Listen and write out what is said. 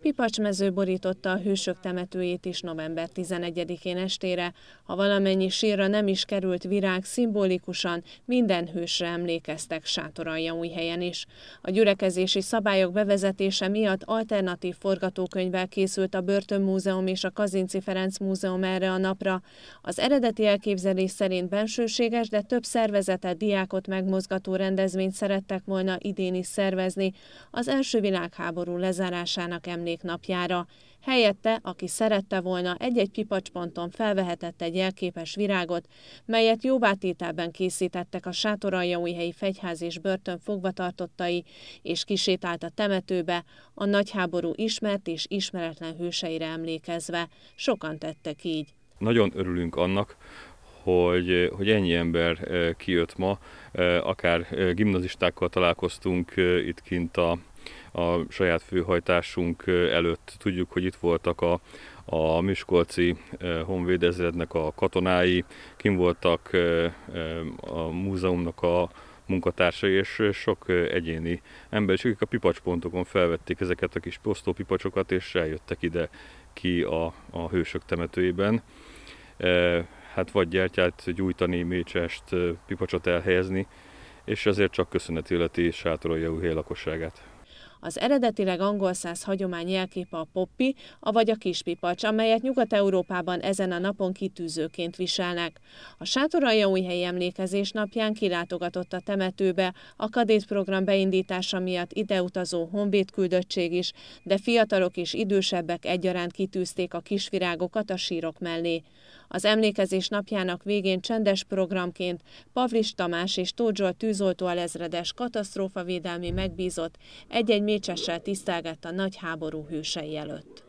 Pipacsmező borította a hősök temetőjét is november 11-én estére. A valamennyi sírra nem is került virág, szimbolikusan minden hősre emlékeztek helyen is. A gyülekezési szabályok bevezetése miatt alternatív forgatókönyvvel készült a Börtönmúzeum és a Kazinci Ferenc Múzeum erre a napra. Az eredeti elképzelés szerint bensőséges, de több szervezetet, diákot megmozgató rendezvényt szerettek volna idén is szervezni. Az első világháború világháború lezárásának emléknapjára. Helyette, aki szerette volna, egy-egy pipacsponton felvehetett egy jelképes virágot, melyet jóvátételben készítettek a sátoraljaújhelyi fegyház és börtön fogvatartottai, és kisétált a temetőbe, a nagyháború ismert és ismeretlen hőseire emlékezve. Sokan tettek így. Nagyon örülünk annak, hogy, hogy ennyi ember eh, kijött ma, eh, akár eh, gimnazistákkal találkoztunk itt kint a a saját főhajtásunk előtt. Tudjuk, hogy itt voltak a, a Miskolci honvédezrednek a katonái, kim voltak a múzeumnak a munkatársai és sok egyéni ember is, akik a pipacspontokon felvették ezeket a kis posztópipacsokat, és eljöttek ide ki a, a hősök temetőjében. E, hát vagy gyertyát gyújtani, mécsest, pipacsot elhelyezni, és azért csak köszönet illeti sátorolja új lakosságát. Az eredetileg angol száz hagyomány jelképe a poppi, avagy a kispipacs, amelyet Nyugat-Európában ezen a napon kitűzőként viselnek. A sátoraljaújhelyi emlékezés napján kilátogatott a temetőbe a kadét program beindítása miatt ideutazó honvéd küldöttség is, de fiatalok és idősebbek egyaránt kitűzték a kisvirágokat a sírok mellé. Az emlékezés napjának végén csendes programként Pavlis Tamás és Tóth tűzoltó alezredes katasztrófavédelmi megbízott egy-egy mécsessel tisztelgett a nagy háború hősei előtt.